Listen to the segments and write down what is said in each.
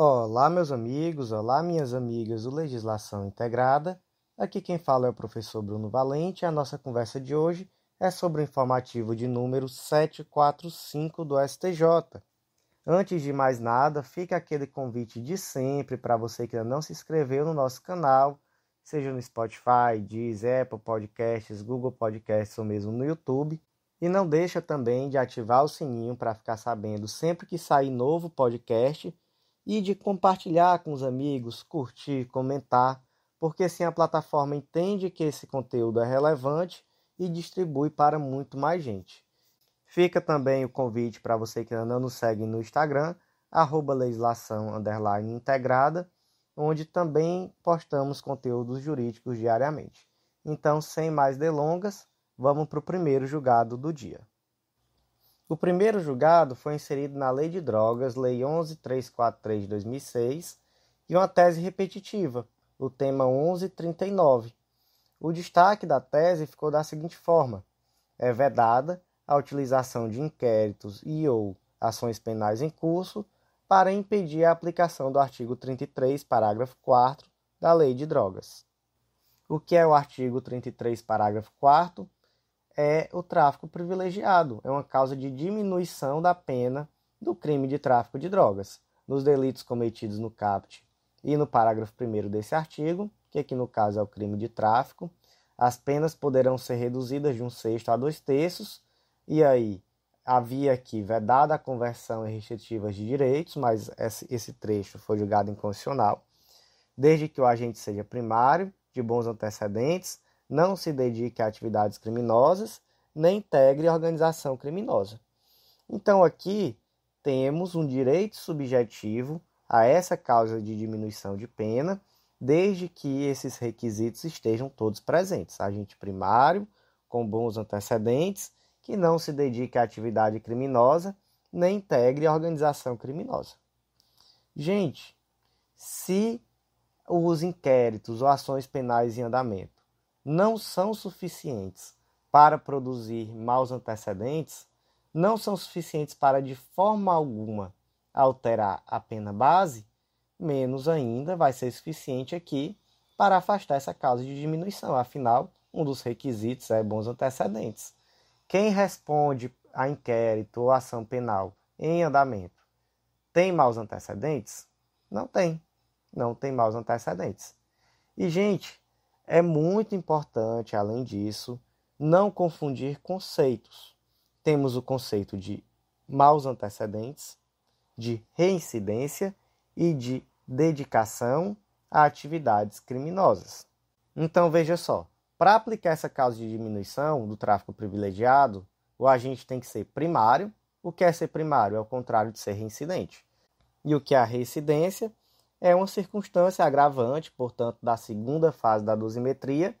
Olá, meus amigos, olá, minhas amigas do Legislação Integrada. Aqui quem fala é o professor Bruno Valente. A nossa conversa de hoje é sobre o informativo de número 745 do STJ. Antes de mais nada, fica aquele convite de sempre para você que ainda não se inscreveu no nosso canal, seja no Spotify, Deezer, Apple Podcasts, Google Podcasts ou mesmo no YouTube. E não deixa também de ativar o sininho para ficar sabendo sempre que sair novo podcast e de compartilhar com os amigos, curtir, comentar, porque assim a plataforma entende que esse conteúdo é relevante e distribui para muito mais gente. Fica também o convite para você que ainda não segue no Instagram, arroba legislação underline integrada, onde também postamos conteúdos jurídicos diariamente. Então, sem mais delongas, vamos para o primeiro julgado do dia. O primeiro julgado foi inserido na Lei de Drogas, Lei 11343 de 2006, e uma tese repetitiva, o tema 1139. O destaque da tese ficou da seguinte forma: é vedada a utilização de inquéritos e ou ações penais em curso para impedir a aplicação do artigo 33, parágrafo 4 da Lei de Drogas. O que é o artigo 33, parágrafo 4 é o tráfico privilegiado, é uma causa de diminuição da pena do crime de tráfico de drogas. Nos delitos cometidos no CAPT e no parágrafo 1 desse artigo, que aqui no caso é o crime de tráfico, as penas poderão ser reduzidas de um sexto a dois terços, e aí havia aqui vedada a conversão em restritivas de direitos, mas esse trecho foi julgado inconstitucional, desde que o agente seja primário, de bons antecedentes, não se dedique a atividades criminosas, nem integre organização criminosa. Então aqui temos um direito subjetivo a essa causa de diminuição de pena, desde que esses requisitos estejam todos presentes. Agente primário, com bons antecedentes, que não se dedique a atividade criminosa, nem integre organização criminosa. Gente, se os inquéritos ou ações penais em andamento não são suficientes para produzir maus antecedentes, não são suficientes para, de forma alguma, alterar a pena base, menos ainda vai ser suficiente aqui para afastar essa causa de diminuição. Afinal, um dos requisitos é bons antecedentes. Quem responde a inquérito ou ação penal em andamento tem maus antecedentes? Não tem. Não tem maus antecedentes. E, gente, é muito importante, além disso, não confundir conceitos. Temos o conceito de maus antecedentes, de reincidência e de dedicação a atividades criminosas. Então veja só, para aplicar essa causa de diminuição do tráfico privilegiado, o agente tem que ser primário. O que é ser primário? É o contrário de ser reincidente. E o que é a reincidência? é uma circunstância agravante, portanto, da segunda fase da dosimetria,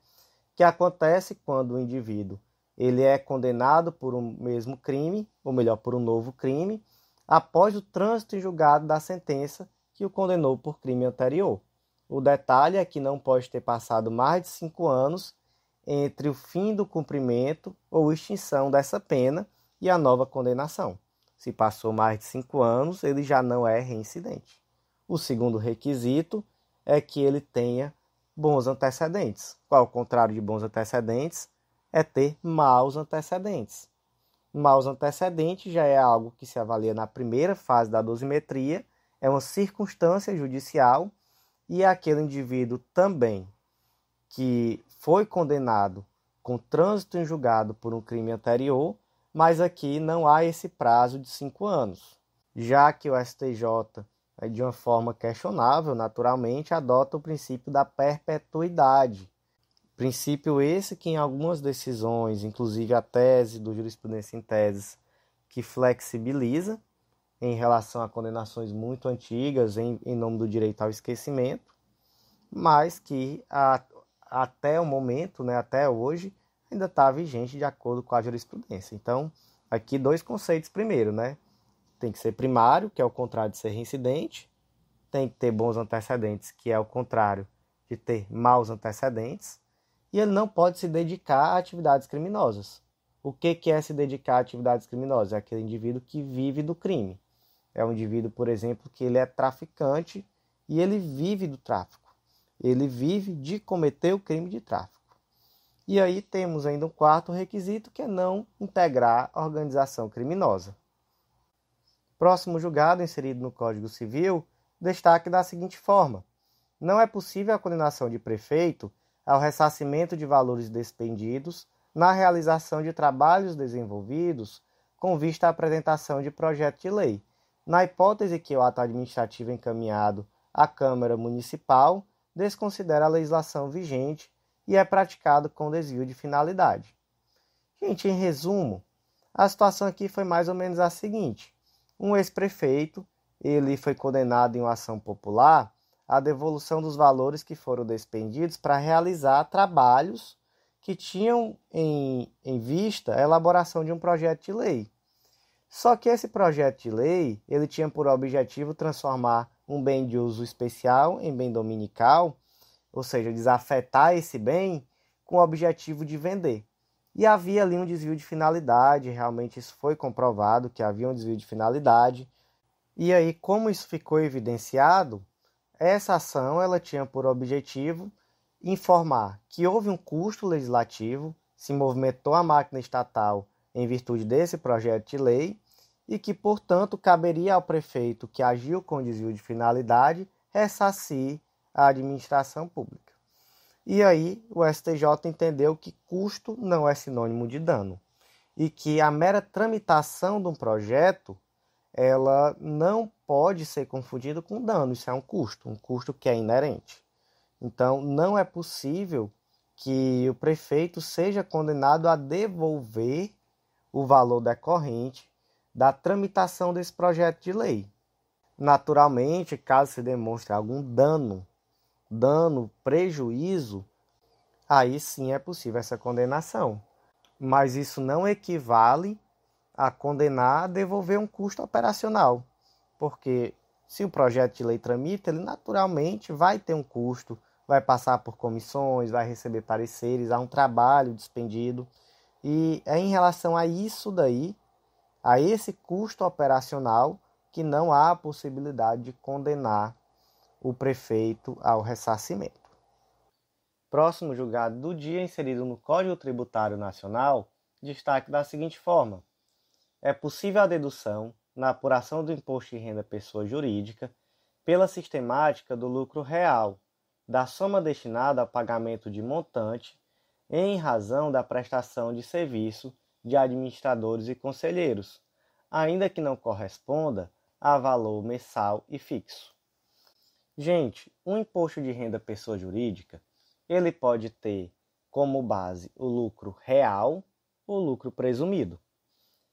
que acontece quando o indivíduo ele é condenado por um mesmo crime, ou melhor, por um novo crime, após o trânsito em julgado da sentença que o condenou por crime anterior. O detalhe é que não pode ter passado mais de cinco anos entre o fim do cumprimento ou extinção dessa pena e a nova condenação. Se passou mais de cinco anos, ele já não é reincidente. O segundo requisito é que ele tenha bons antecedentes. Qual o contrário de bons antecedentes? É ter maus antecedentes. Maus antecedentes já é algo que se avalia na primeira fase da dosimetria, é uma circunstância judicial e é aquele indivíduo também que foi condenado com trânsito em julgado por um crime anterior, mas aqui não há esse prazo de cinco anos. Já que o STJ de uma forma questionável, naturalmente, adota o princípio da perpetuidade. Princípio esse que, em algumas decisões, inclusive a tese do Jurisprudência em Teses, que flexibiliza em relação a condenações muito antigas em, em nome do direito ao esquecimento, mas que a, até o momento, né, até hoje, ainda está vigente de acordo com a jurisprudência. Então, aqui dois conceitos primeiro, né? tem que ser primário, que é o contrário de ser reincidente, tem que ter bons antecedentes, que é o contrário de ter maus antecedentes, e ele não pode se dedicar a atividades criminosas. O que, que é se dedicar a atividades criminosas? É aquele indivíduo que vive do crime. É um indivíduo, por exemplo, que ele é traficante e ele vive do tráfico. Ele vive de cometer o crime de tráfico. E aí temos ainda um quarto requisito que é não integrar a organização criminosa próximo julgado inserido no Código Civil, destaque da seguinte forma: não é possível a condenação de prefeito ao ressarcimento de valores despendidos na realização de trabalhos desenvolvidos com vista à apresentação de projeto de lei, na hipótese que o ato administrativo encaminhado à Câmara Municipal desconsidera a legislação vigente e é praticado com desvio de finalidade. Gente, em resumo, a situação aqui foi mais ou menos a seguinte: um ex-prefeito, ele foi condenado em uma ação popular à devolução dos valores que foram despendidos para realizar trabalhos que tinham em, em vista a elaboração de um projeto de lei. Só que esse projeto de lei, ele tinha por objetivo transformar um bem de uso especial em bem dominical, ou seja, desafetar esse bem com o objetivo de vender. E havia ali um desvio de finalidade, realmente isso foi comprovado que havia um desvio de finalidade. E aí, como isso ficou evidenciado, essa ação ela tinha por objetivo informar que houve um custo legislativo, se movimentou a máquina estatal em virtude desse projeto de lei e que, portanto, caberia ao prefeito que agiu com desvio de finalidade ressarcir a administração pública. E aí o STJ entendeu que custo não é sinônimo de dano e que a mera tramitação de um projeto ela não pode ser confundida com dano, isso é um custo, um custo que é inerente. Então, não é possível que o prefeito seja condenado a devolver o valor decorrente da tramitação desse projeto de lei. Naturalmente, caso se demonstre algum dano dano, prejuízo, aí sim é possível essa condenação. Mas isso não equivale a condenar a devolver um custo operacional, porque se o projeto de lei tramita, ele naturalmente vai ter um custo, vai passar por comissões, vai receber pareceres, há um trabalho despendido. E é em relação a isso daí, a esse custo operacional, que não há a possibilidade de condenar o prefeito ao ressarcimento. Próximo julgado do dia, inserido no Código Tributário Nacional, destaque da seguinte forma: é possível a dedução, na apuração do imposto de renda pessoa jurídica, pela sistemática do lucro real, da soma destinada ao pagamento de montante, em razão da prestação de serviço de administradores e conselheiros, ainda que não corresponda a valor mensal e fixo. Gente, o um imposto de renda pessoa jurídica, ele pode ter como base o lucro real, o lucro presumido.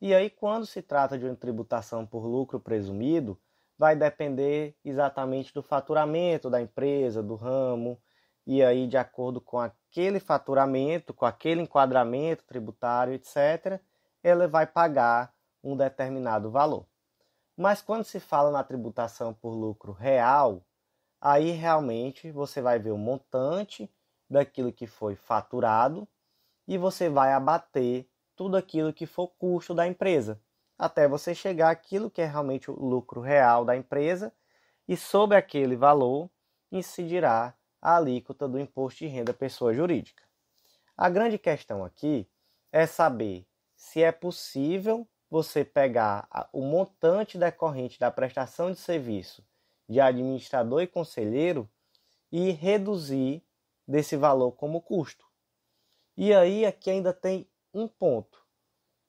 E aí quando se trata de uma tributação por lucro presumido, vai depender exatamente do faturamento da empresa, do ramo, e aí de acordo com aquele faturamento, com aquele enquadramento tributário, etc, ela vai pagar um determinado valor. Mas quando se fala na tributação por lucro real, aí realmente você vai ver o montante daquilo que foi faturado e você vai abater tudo aquilo que for custo da empresa, até você chegar àquilo que é realmente o lucro real da empresa e sobre aquele valor incidirá a alíquota do imposto de renda pessoa jurídica. A grande questão aqui é saber se é possível você pegar o montante decorrente da prestação de serviço de administrador e conselheiro e reduzir desse valor como custo. E aí aqui ainda tem um ponto.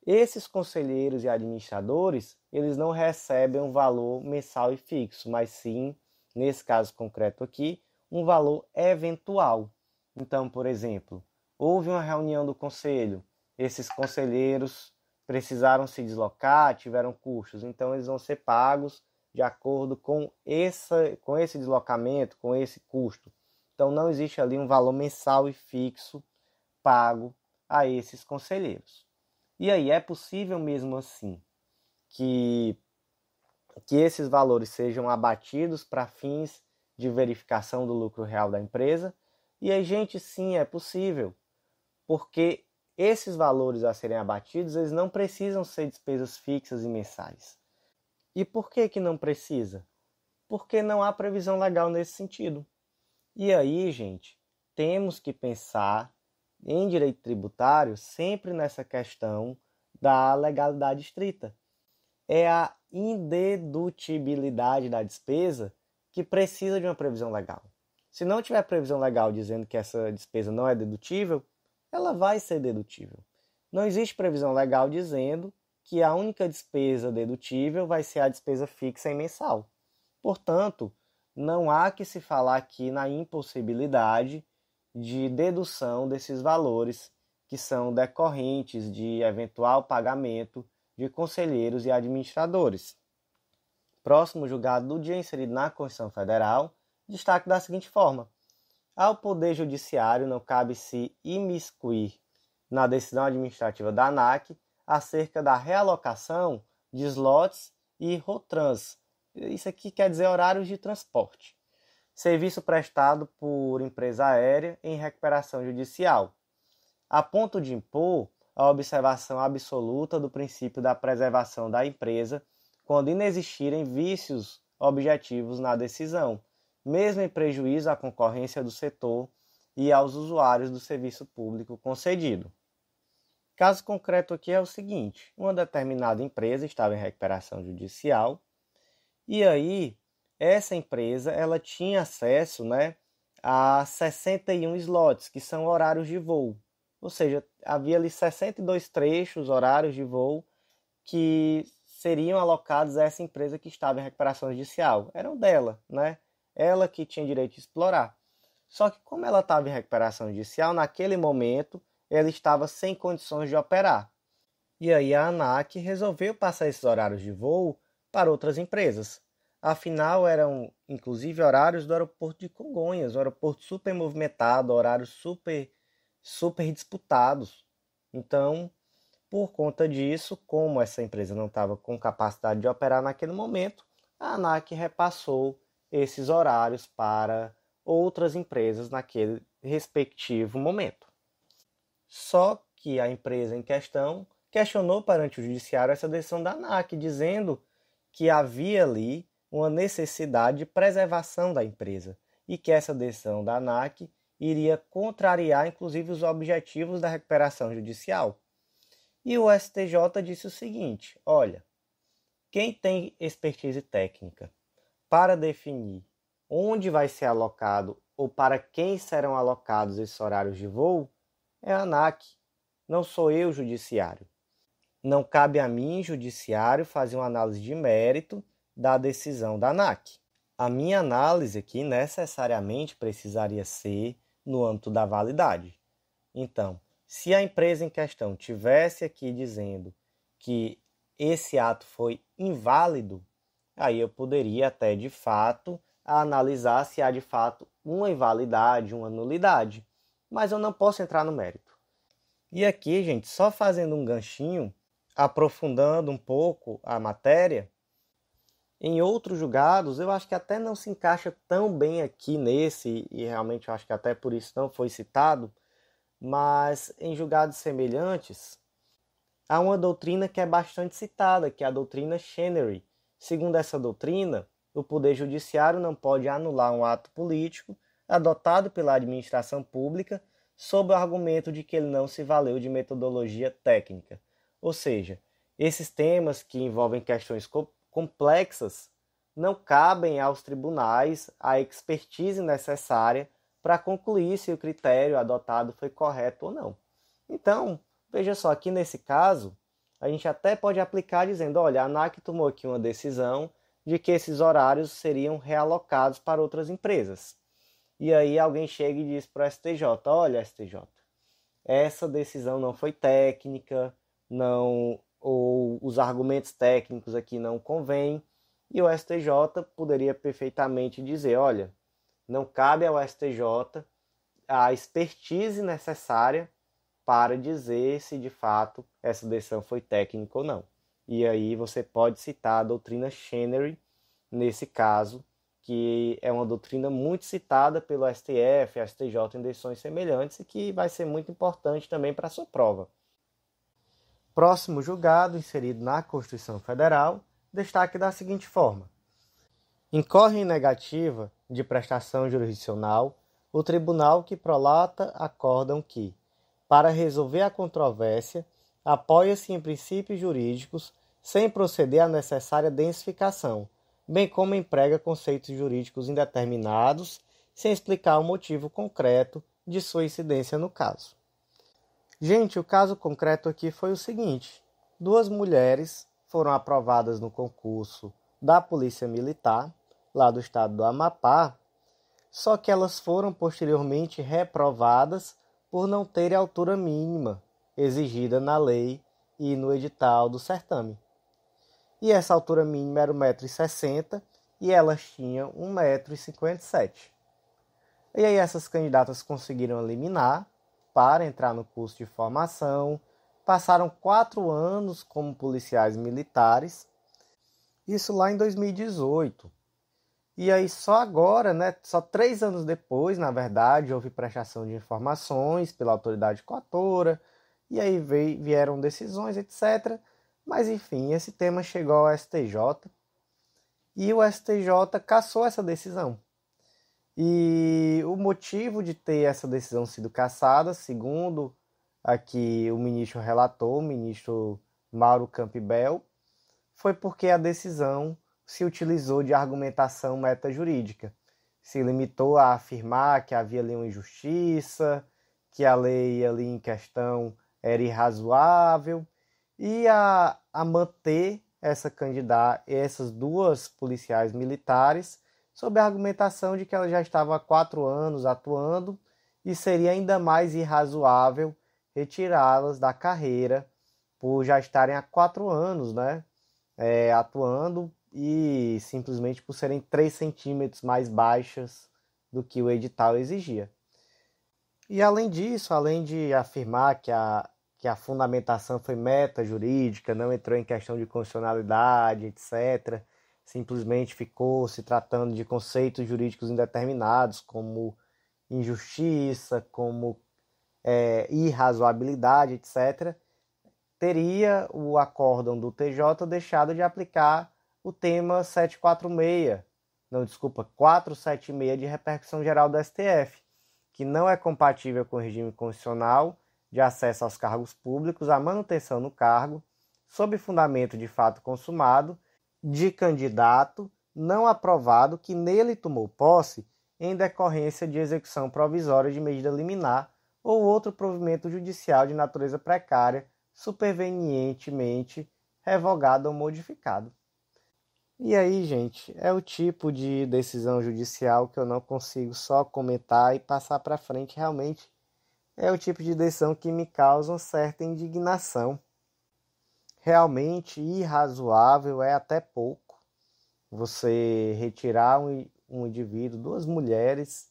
Esses conselheiros e administradores, eles não recebem um valor mensal e fixo, mas sim, nesse caso concreto aqui, um valor eventual. Então, por exemplo, houve uma reunião do conselho, esses conselheiros precisaram se deslocar, tiveram custos, então eles vão ser pagos de acordo com, essa, com esse deslocamento, com esse custo. Então, não existe ali um valor mensal e fixo pago a esses conselheiros. E aí, é possível mesmo assim que, que esses valores sejam abatidos para fins de verificação do lucro real da empresa? E aí, gente, sim, é possível, porque esses valores a serem abatidos, eles não precisam ser despesas fixas e mensais. E por que que não precisa? Porque não há previsão legal nesse sentido. E aí, gente, temos que pensar em direito tributário sempre nessa questão da legalidade estrita. É a indedutibilidade da despesa que precisa de uma previsão legal. Se não tiver previsão legal dizendo que essa despesa não é dedutível, ela vai ser dedutível. Não existe previsão legal dizendo que a única despesa dedutível vai ser a despesa fixa e mensal. Portanto, não há que se falar aqui na impossibilidade de dedução desses valores que são decorrentes de eventual pagamento de conselheiros e administradores. Próximo julgado do dia inserido na Constituição Federal, destaque da seguinte forma: ao Poder Judiciário não cabe se imiscuir na decisão administrativa da ANAC acerca da realocação de slots e rotrans. Isso aqui quer dizer horários de transporte. Serviço prestado por empresa aérea em recuperação judicial. A ponto de impor a observação absoluta do princípio da preservação da empresa quando inexistirem vícios objetivos na decisão, mesmo em prejuízo à concorrência do setor e aos usuários do serviço público concedido. Caso concreto aqui é o seguinte: uma determinada empresa estava em recuperação judicial e aí essa empresa ela tinha acesso, né, a 61 slots, que são horários de voo. Ou seja, havia ali 62 trechos, horários de voo que seriam alocados a essa empresa que estava em recuperação judicial. Eram dela, né? Ela que tinha direito de explorar. Só que como ela estava em recuperação judicial, naquele momento ela estava sem condições de operar. E aí a ANAC resolveu passar esses horários de voo para outras empresas. Afinal, eram inclusive horários do aeroporto de Congonhas, um aeroporto super movimentado, horários super, super disputados. Então, por conta disso, como essa empresa não estava com capacidade de operar naquele momento, a ANAC repassou esses horários para outras empresas naquele respectivo momento. Só que a empresa em questão questionou perante o judiciário essa decisão da ANAC, dizendo que havia ali uma necessidade de preservação da empresa e que essa decisão da ANAC iria contrariar, inclusive, os objetivos da recuperação judicial. E o STJ disse o seguinte: olha, quem tem expertise técnica para definir onde vai ser alocado ou para quem serão alocados esses horários de voo é a ANAC, não sou eu, o Judiciário. Não cabe a mim, Judiciário, fazer uma análise de mérito da decisão da ANAC. A minha análise aqui necessariamente precisaria ser no âmbito da validade. Então, se a empresa em questão tivesse aqui dizendo que esse ato foi inválido, aí eu poderia até de fato analisar se há de fato uma invalidade, uma nulidade mas eu não posso entrar no mérito. E aqui, gente, só fazendo um ganchinho, aprofundando um pouco a matéria, em outros julgados, eu acho que até não se encaixa tão bem aqui nesse, e realmente eu acho que até por isso não foi citado, mas em julgados semelhantes, há uma doutrina que é bastante citada, que é a doutrina Chenery. Segundo essa doutrina, o Poder Judiciário não pode anular um ato político adotado pela administração pública sob o argumento de que ele não se valeu de metodologia técnica. Ou seja, esses temas que envolvem questões co complexas não cabem aos tribunais a expertise necessária para concluir se o critério adotado foi correto ou não. Então, veja só, aqui nesse caso, a gente até pode aplicar dizendo: olha, a ANAC tomou aqui uma decisão de que esses horários seriam realocados para outras empresas. E aí alguém chega e diz para o STJ: olha, STJ, essa decisão não foi técnica, não ou os argumentos técnicos aqui não convêm. E o STJ poderia perfeitamente dizer: olha, não cabe ao STJ a expertise necessária para dizer se de fato essa decisão foi técnica ou não. E aí você pode citar a doutrina Chenery nesse caso, que é uma doutrina muito citada pelo STF, STJ em decisões semelhantes e que vai ser muito importante também para a sua prova. Próximo julgado, inserido na Constituição Federal, destaque da seguinte forma: incorre em negativa de prestação jurisdicional o tribunal que prolata acórdão que, para resolver a controvérsia, apoia-se em princípios jurídicos sem proceder à necessária densificação bem como emprega conceitos jurídicos indeterminados sem explicar o motivo concreto de sua incidência no caso. Gente, o caso concreto aqui foi o seguinte: duas mulheres foram aprovadas no concurso da Polícia Militar, lá do estado do Amapá, só que elas foram posteriormente reprovadas por não terem altura mínima exigida na lei e no edital do certame e essa altura mínima era 1,60m e elas tinham 1,57m. E aí essas candidatas conseguiram eliminar para entrar no curso de formação, passaram quatro anos como policiais militares, isso lá em 2018. E aí só agora, né, só três anos depois, na verdade, houve prestação de informações pela autoridade coatora, e aí veio, vieram decisões, etc., mas enfim, esse tema chegou ao STJ e o STJ cassou essa decisão. E o motivo de ter essa decisão sido cassada, segundo aqui o ministro relatou o ministro Mauro Campbell, foi porque a decisão se utilizou de argumentação metajurídica. Se limitou a afirmar que havia ali uma injustiça, que a lei ali em questão era irrazoável e a, a manter essa candidata, essas duas policiais militares, sob a argumentação de que ela já estava há quatro anos atuando e seria ainda mais irrazoável retirá-las da carreira por já estarem há quatro anos, né, é, atuando e simplesmente por serem três centímetros mais baixas do que o edital exigia. E além disso, além de afirmar que a, que a fundamentação foi meta jurídica, não entrou em questão de constitucionalidade, etc. Simplesmente ficou se tratando de conceitos jurídicos indeterminados, como injustiça, como é, irrazoabilidade, etc. Teria o acórdão do TJ deixado de aplicar o tema 746, não, desculpa, 476 de repercussão geral do STF, que não é compatível com o regime constitucional de acesso aos cargos públicos a manutenção no cargo, sob fundamento de fato consumado, de candidato não aprovado que nele tomou posse em decorrência de execução provisória de medida liminar ou outro provimento judicial de natureza precária, supervenientemente revogado ou modificado. E aí, gente, é o tipo de decisão judicial que eu não consigo só comentar e passar para frente. Realmente é o tipo de decisão que me causa uma certa indignação. Realmente irrazoável é até pouco você retirar um, um indivíduo, duas mulheres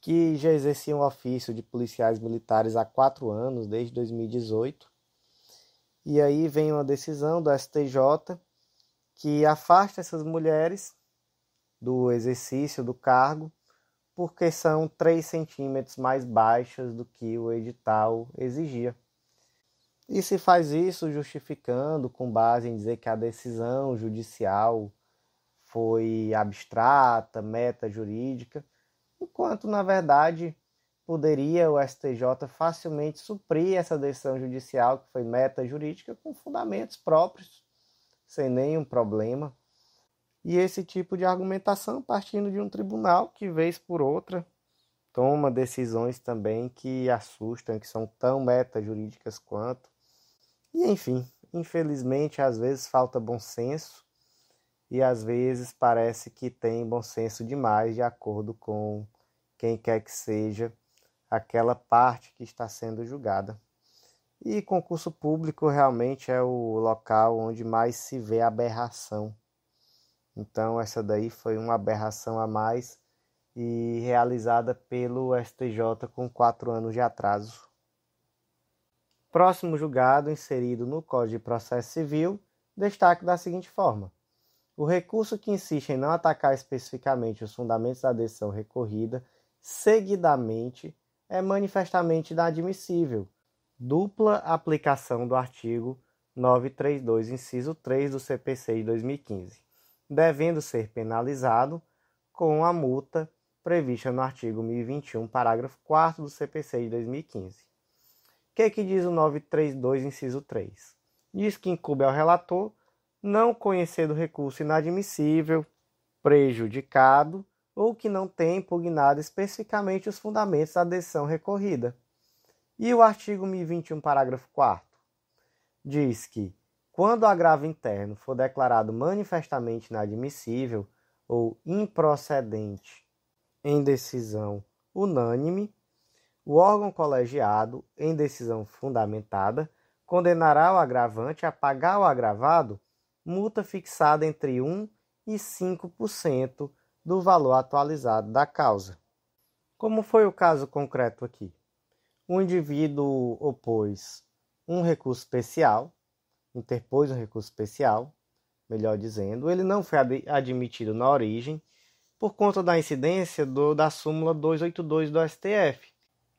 que já exerciam o ofício de policiais militares há quatro anos, desde 2018. E aí vem uma decisão do STJ que afasta essas mulheres do exercício do cargo porque são 3 centímetros mais baixas do que o edital exigia. E se faz isso justificando com base em dizer que a decisão judicial foi abstrata, meta jurídica, enquanto na verdade poderia o STJ facilmente suprir essa decisão judicial que foi meta jurídica com fundamentos próprios, sem nenhum problema. E esse tipo de argumentação partindo de um tribunal que, vez por outra, toma decisões também que assustam, que são tão meta-jurídicas quanto. E, enfim, infelizmente, às vezes falta bom senso e às vezes parece que tem bom senso demais, de acordo com quem quer que seja aquela parte que está sendo julgada. E concurso público realmente é o local onde mais se vê aberração então, essa daí foi uma aberração a mais e realizada pelo STJ com quatro anos de atraso. Próximo julgado, inserido no Código de Processo Civil, destaque da seguinte forma: o recurso que insiste em não atacar especificamente os fundamentos da decisão recorrida, seguidamente, é manifestamente inadmissível. Dupla aplicação do artigo 932, inciso 3 do CPC de 2015 devendo ser penalizado com a multa prevista no artigo 1021, parágrafo 4 do CPC de 2015. O que, é que diz o 932, inciso 3? Diz que incube ao relator não conhecer do recurso inadmissível, prejudicado ou que não tenha impugnado especificamente os fundamentos da decisão recorrida. E o artigo 1021, parágrafo 4 diz que quando o agravo interno for declarado manifestamente inadmissível ou improcedente em decisão unânime, o órgão colegiado, em decisão fundamentada, condenará o agravante a pagar ao agravado multa fixada entre 1 e 5% do valor atualizado da causa. Como foi o caso concreto aqui? O indivíduo opôs um recurso especial interpôs um recurso especial, melhor dizendo, ele não foi ad admitido na origem por conta da incidência do, da súmula 282 do STF,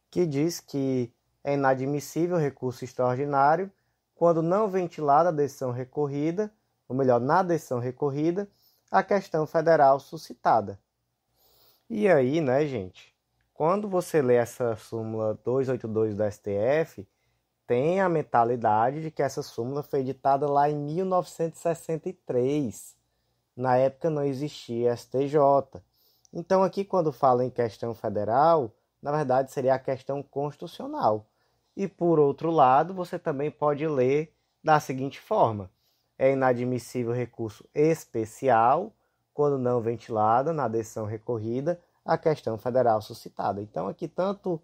que diz que é inadmissível recurso extraordinário quando não ventilada a decisão recorrida, ou melhor, na decisão recorrida, a questão federal suscitada. E aí, né, gente? Quando você lê essa súmula 282 do STF, tem a mentalidade de que essa súmula foi editada lá em 1963. Na época não existia STJ. Então, aqui, quando fala em questão federal, na verdade seria a questão constitucional. E, por outro lado, você também pode ler da seguinte forma: é inadmissível recurso especial quando não ventilada na decisão recorrida a questão federal suscitada. Então, aqui tanto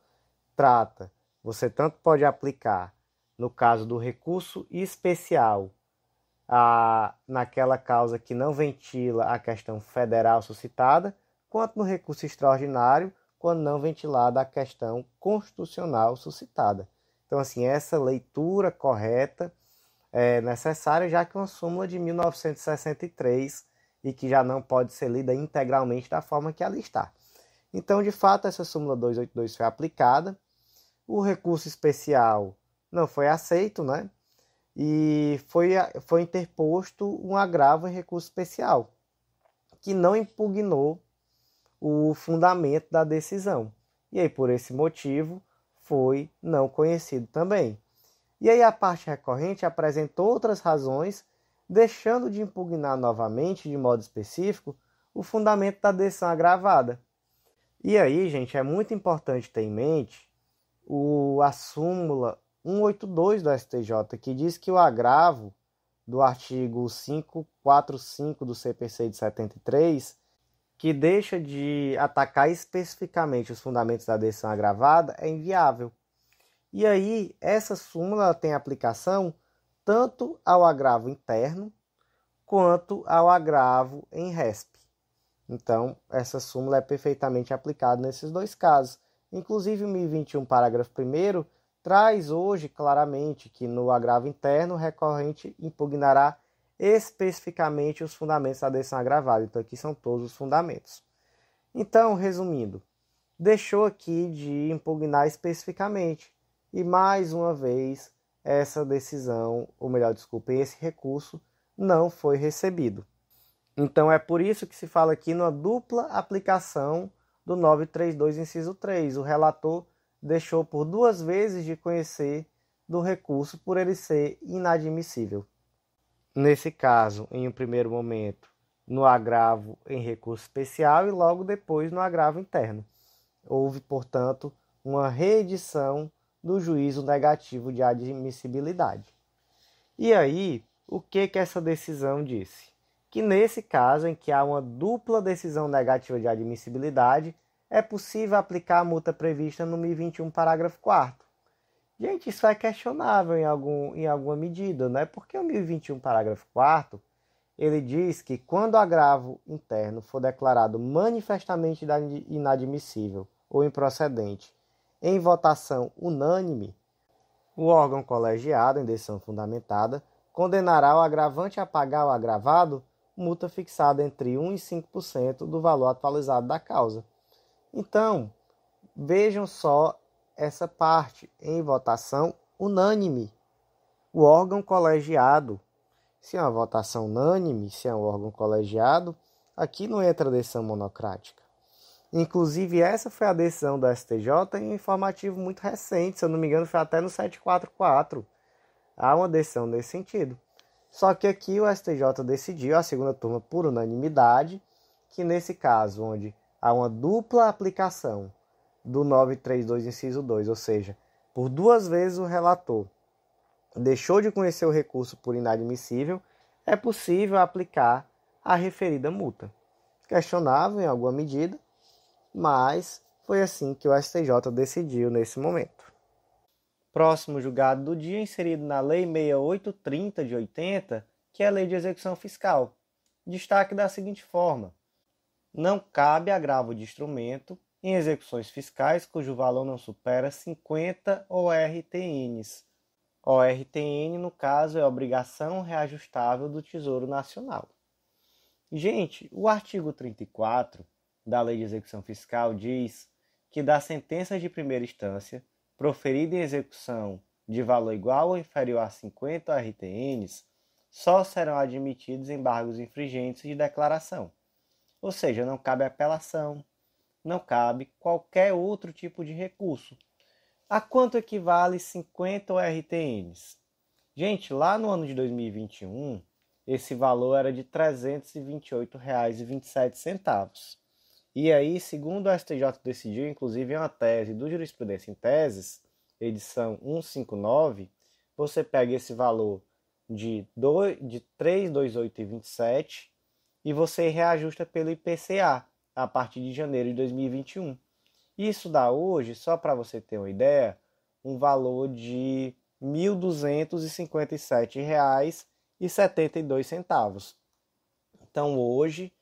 trata você tanto pode aplicar no caso do recurso especial a, naquela causa que não ventila a questão federal suscitada, quanto no recurso extraordinário, quando não ventilada a questão constitucional suscitada. Então, assim, essa leitura correta é necessária, já que é uma súmula de 1963 e que já não pode ser lida integralmente da forma que ela está. Então, de fato, essa súmula 282 foi aplicada o recurso especial não foi aceito, né? E foi, foi interposto um agravo em recurso especial, que não impugnou o fundamento da decisão. E aí, por esse motivo, foi não conhecido também. E aí, a parte recorrente apresentou outras razões, deixando de impugnar novamente, de modo específico, o fundamento da decisão agravada. E aí, gente, é muito importante ter em mente o, a súmula 182 do STJ, que diz que o agravo do artigo 545 do CPC de 73, que deixa de atacar especificamente os fundamentos da decisão agravada, é inviável. E aí, essa súmula tem aplicação tanto ao agravo interno quanto ao agravo em RESP. Então, essa súmula é perfeitamente aplicada nesses dois casos. Inclusive, o 1021, parágrafo 1, traz hoje claramente que no agravo interno, o recorrente impugnará especificamente os fundamentos da decisão agravada. Então, aqui são todos os fundamentos. Então, resumindo, deixou aqui de impugnar especificamente. E mais uma vez, essa decisão, ou melhor, desculpem, esse recurso não foi recebido. Então, é por isso que se fala aqui numa dupla aplicação do 932, inciso 3. O relator deixou por duas vezes de conhecer do recurso por ele ser inadmissível. Nesse caso, em um primeiro momento, no agravo em recurso especial e logo depois no agravo interno. Houve, portanto, uma reedição do juízo negativo de admissibilidade. E aí, o que que essa decisão disse? Que nesse caso em que há uma dupla decisão negativa de admissibilidade, é possível aplicar a multa prevista no 1021, parágrafo 4 Gente, isso é questionável em, algum, em alguma medida, né? Porque o 1021, parágrafo 4 ele diz que quando o agravo interno for declarado manifestamente inadmissível ou improcedente em votação unânime, o órgão colegiado, em decisão fundamentada, condenará o agravante a pagar ao agravado multa fixada entre 1% e 5% do valor atualizado da causa. Então, vejam só essa parte em votação unânime. O órgão colegiado. Se é uma votação unânime, se é um órgão colegiado, aqui não entra decisão monocrática. Inclusive, essa foi a decisão do STJ em um informativo muito recente, se eu não me engano, foi até no 744. Há uma decisão nesse sentido. Só que aqui o STJ decidiu, a segunda turma, por unanimidade, que nesse caso, onde há uma dupla aplicação do 932, inciso 2, ou seja, por duas vezes o relator deixou de conhecer o recurso por inadmissível, é possível aplicar a referida multa. Questionável em alguma medida, mas foi assim que o STJ decidiu nesse momento. Próximo julgado do dia inserido na Lei 6830 de 80, que é a Lei de Execução Fiscal. Destaque da seguinte forma: não cabe agravo de instrumento em execuções fiscais cujo valor não supera 50 ORTNs. ORTN, no caso, é obrigação reajustável do Tesouro Nacional. Gente, o artigo 34 da Lei de Execução Fiscal diz que das sentenças de primeira instância proferida em execução de valor igual ou inferior a 50 RTNs, só serão admitidos embargos infringentes de declaração. Ou seja, não cabe apelação, não cabe qualquer outro tipo de recurso. A quanto equivale 50 RTNs? Gente, lá no ano de 2021, esse valor era de R$ 328,27. E aí, segundo o STJ decidiu, inclusive em uma tese do Jurisprudência em Teses, edição 159, você pega esse valor de, 2, de 328,27 e você reajusta pelo IPCA a partir de janeiro de 2021. Isso dá hoje, só para você ter uma ideia, um valor de R$ 1.257,72. Então hoje,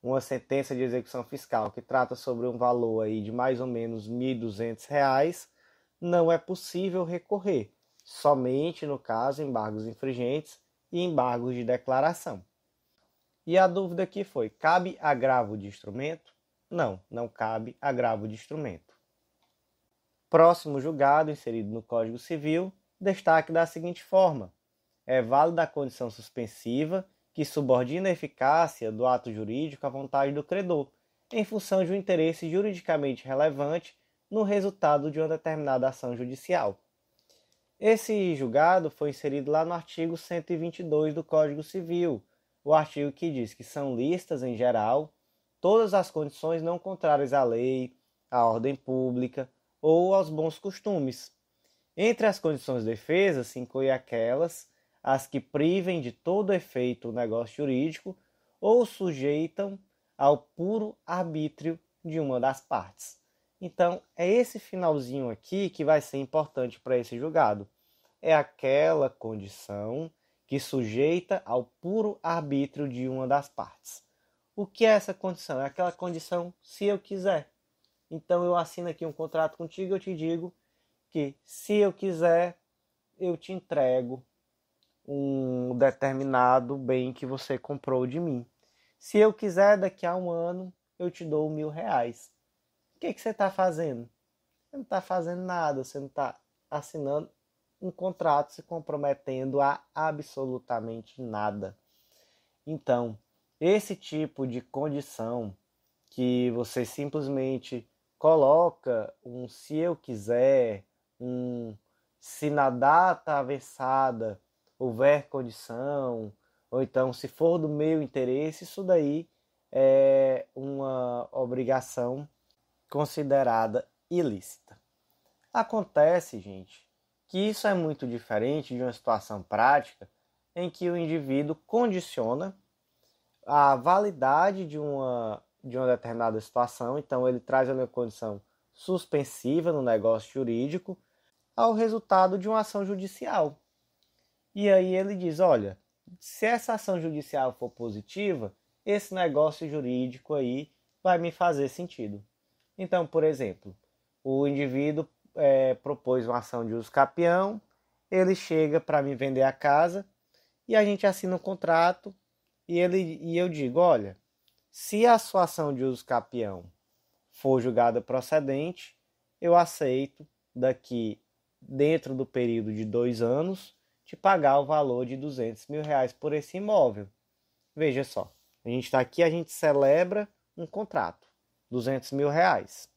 uma sentença de execução fiscal que trata sobre um valor aí de mais ou menos R$ 1.200 não é possível recorrer, somente no caso embargos infringentes e embargos de declaração. E a dúvida aqui foi: cabe agravo de instrumento? Não, não cabe agravo de instrumento. Próximo julgado, inserido no Código Civil, destaque da seguinte forma: é válida a condição suspensiva que subordina a eficácia do ato jurídico à vontade do credor, em função de um interesse juridicamente relevante no resultado de uma determinada ação judicial. Esse julgado foi inserido lá no artigo 122 do Código Civil, o artigo que diz que são listas, em geral, todas as condições não contrárias à lei, à ordem pública ou aos bons costumes. Entre as condições de defesa se incluem aquelas as que privem de todo efeito o negócio jurídico ou sujeitam ao puro arbítrio de uma das partes. Então, é esse finalzinho aqui que vai ser importante para esse julgado. É aquela condição que sujeita ao puro arbítrio de uma das partes. O que é essa condição? É aquela condição se eu quiser. Então eu assino aqui um contrato contigo e eu te digo que se eu quiser, eu te entrego um determinado bem que você comprou de mim. Se eu quiser, daqui a um ano, eu te dou mil reais. O que, que você está fazendo? Você não está fazendo nada, você não está assinando um contrato se comprometendo a absolutamente nada. Então, esse tipo de condição que você simplesmente coloca um se eu quiser, um se na data avessada houver condição, ou então se for do meu interesse, isso daí é uma obrigação considerada ilícita. Acontece, gente, que isso é muito diferente de uma situação prática em que o indivíduo condiciona a validade de uma, de uma determinada situação, então ele traz uma condição suspensiva no negócio jurídico ao resultado de uma ação judicial. E aí ele diz: olha, se essa ação judicial for positiva, esse negócio jurídico aí vai me fazer sentido. Então, por exemplo, o indivíduo é, propôs uma ação de uso capião, ele chega para me vender a casa e a gente assina um contrato e, ele, e eu digo, olha, se a sua ação de uso capião for julgada procedente, eu aceito daqui dentro do período de dois anos te pagar o valor de 200 mil reais por esse imóvel. Veja só, a gente está aqui, a gente celebra um contrato, 200 mil reais.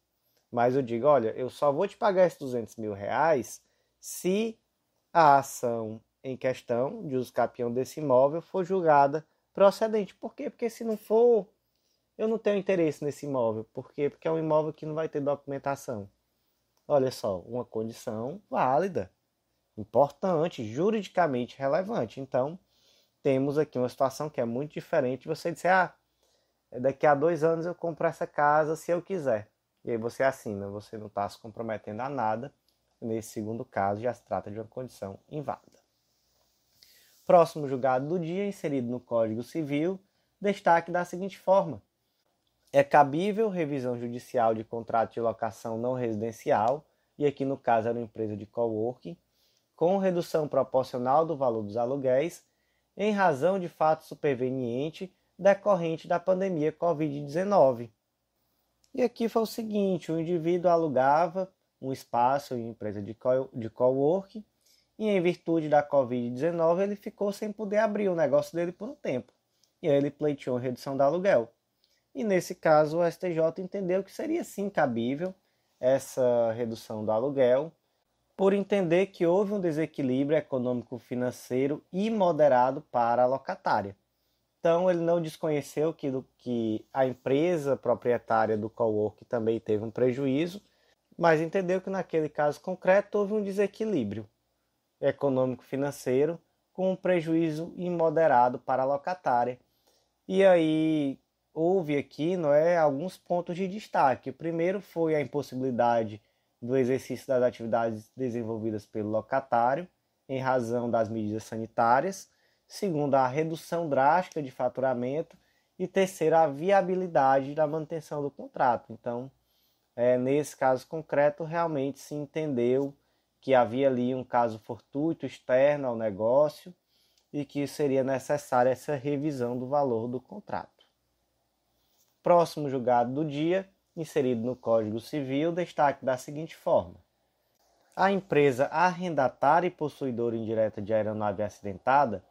Mas eu digo, olha, eu só vou te pagar esses 200 mil reais se a ação em questão de uso capião desse imóvel for julgada procedente. Por quê? Porque se não for, eu não tenho interesse nesse imóvel. Por quê? Porque é um imóvel que não vai ter documentação. Olha só, uma condição válida, importante, juridicamente relevante. Então, temos aqui uma situação que é muito diferente. Você disse, ah, daqui a dois anos eu compro essa casa se eu quiser e aí você assina, você não está se comprometendo a nada. Nesse segundo caso, já se trata de uma condição inválida. Próximo julgado do dia, inserido no Código Civil, destaque da seguinte forma: é cabível revisão judicial de contrato de locação não residencial, e aqui no caso era uma empresa de coworking, com redução proporcional do valor dos aluguéis, em razão de fato superveniente decorrente da pandemia Covid-19 e aqui foi o seguinte: o indivíduo alugava um espaço em empresa de, co work coworking e, em virtude da Covid-19, ele ficou sem poder abrir o negócio dele por um tempo. E aí ele pleiteou redução do aluguel. E nesse caso, o STJ entendeu que seria sim cabível essa redução do aluguel, por entender que houve um desequilíbrio econômico-financeiro imoderado para a locatária. Então ele não desconheceu que, do, que a empresa proprietária do cowork também teve um prejuízo, mas entendeu que naquele caso concreto houve um desequilíbrio econômico-financeiro com um prejuízo imoderado para a locatária. E aí houve aqui não é, alguns pontos de destaque. O primeiro foi a impossibilidade do exercício das atividades desenvolvidas pelo locatário em razão das medidas sanitárias segundo, a redução drástica de faturamento e terceiro, a viabilidade da manutenção do contrato. Então, é, nesse caso concreto, realmente se entendeu que havia ali um caso fortuito externo ao negócio e que seria necessária essa revisão do valor do contrato. Próximo julgado do dia, inserido no Código Civil, destaque da seguinte forma: a empresa arrendatária e possuidora indireta de aeronave acidentada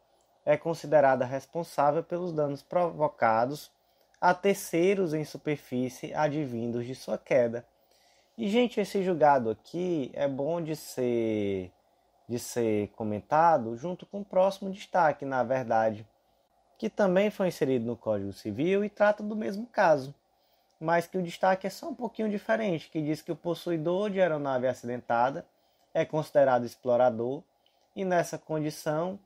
é considerada responsável pelos danos provocados a terceiros em superfície advindos de sua queda. E gente, esse julgado aqui é bom de ser de ser comentado junto com o próximo destaque, na verdade, que também foi inserido no Código Civil e trata do mesmo caso, mas que o destaque é só um pouquinho diferente, que diz que o possuidor de aeronave acidentada é considerado explorador e nessa condição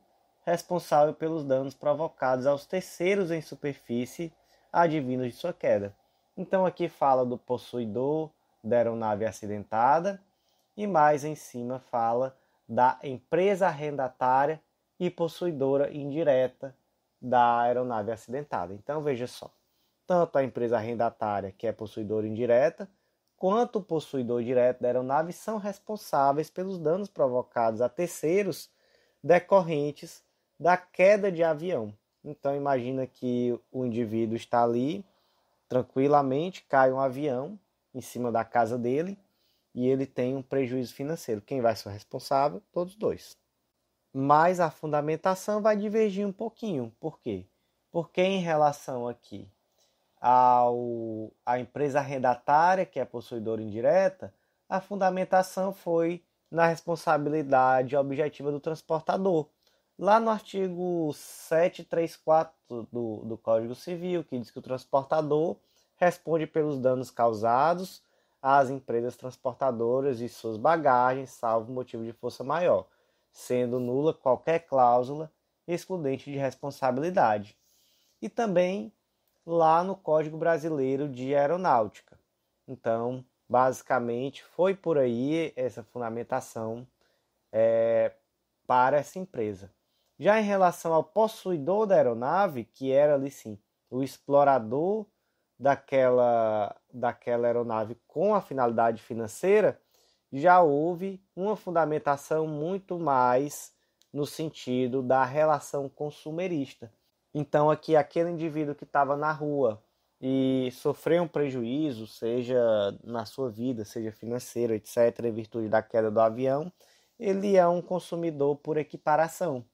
responsável pelos danos provocados aos terceiros em superfície advindos de sua queda. Então aqui fala do possuidor da aeronave acidentada e mais em cima fala da empresa arrendatária e possuidora indireta da aeronave acidentada. Então veja só, tanto a empresa arrendatária, que é possuidora indireta, quanto o possuidor direto da aeronave são responsáveis pelos danos provocados a terceiros decorrentes da queda de avião. Então imagina que o indivíduo está ali tranquilamente, cai um avião em cima da casa dele e ele tem um prejuízo financeiro. Quem vai ser o responsável? Todos dois. Mas a fundamentação vai divergir um pouquinho. Por quê? Porque em relação aqui ao, à empresa arrendatária, que é possuidora indireta, a fundamentação foi na responsabilidade objetiva do transportador lá no artigo 734 do, do Código Civil, que diz que o transportador responde pelos danos causados às empresas transportadoras e suas bagagens, salvo motivo de força maior, sendo nula qualquer cláusula excludente de responsabilidade. E também lá no Código Brasileiro de Aeronáutica. Então, basicamente, foi por aí essa fundamentação é, para essa empresa. Já em relação ao possuidor da aeronave, que era ali sim o explorador daquela, daquela aeronave com a finalidade financeira, já houve uma fundamentação muito mais no sentido da relação consumerista. Então, aqui, aquele indivíduo que estava na rua e sofreu um prejuízo, seja na sua vida, seja financeiro, etc., em virtude da queda do avião, ele é um consumidor por equiparação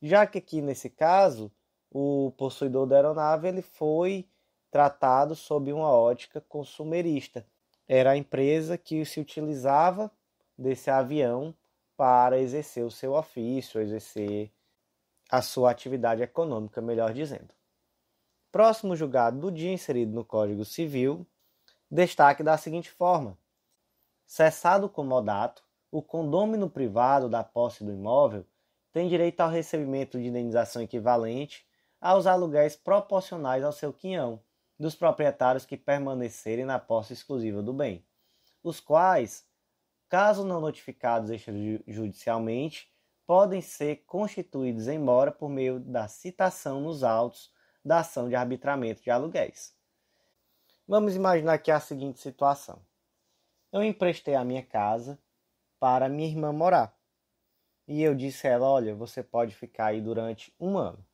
já que aqui nesse caso o possuidor da aeronave ele foi tratado sob uma ótica consumerista. Era a empresa que se utilizava desse avião para exercer o seu ofício, exercer a sua atividade econômica, melhor dizendo. Próximo julgado do dia inserido no Código Civil, destaque da seguinte forma: cessado o comodato, o condômino privado da posse do imóvel tem direito ao recebimento de indenização equivalente aos aluguéis proporcionais ao seu quinhão dos proprietários que permanecerem na posse exclusiva do bem, os quais, caso não notificados judicialmente, podem ser constituídos embora por meio da citação nos autos da ação de arbitramento de aluguéis. Vamos imaginar aqui a seguinte situação. Eu emprestei a minha casa para minha irmã morar e eu disse a ela: olha, você pode ficar aí durante um ano.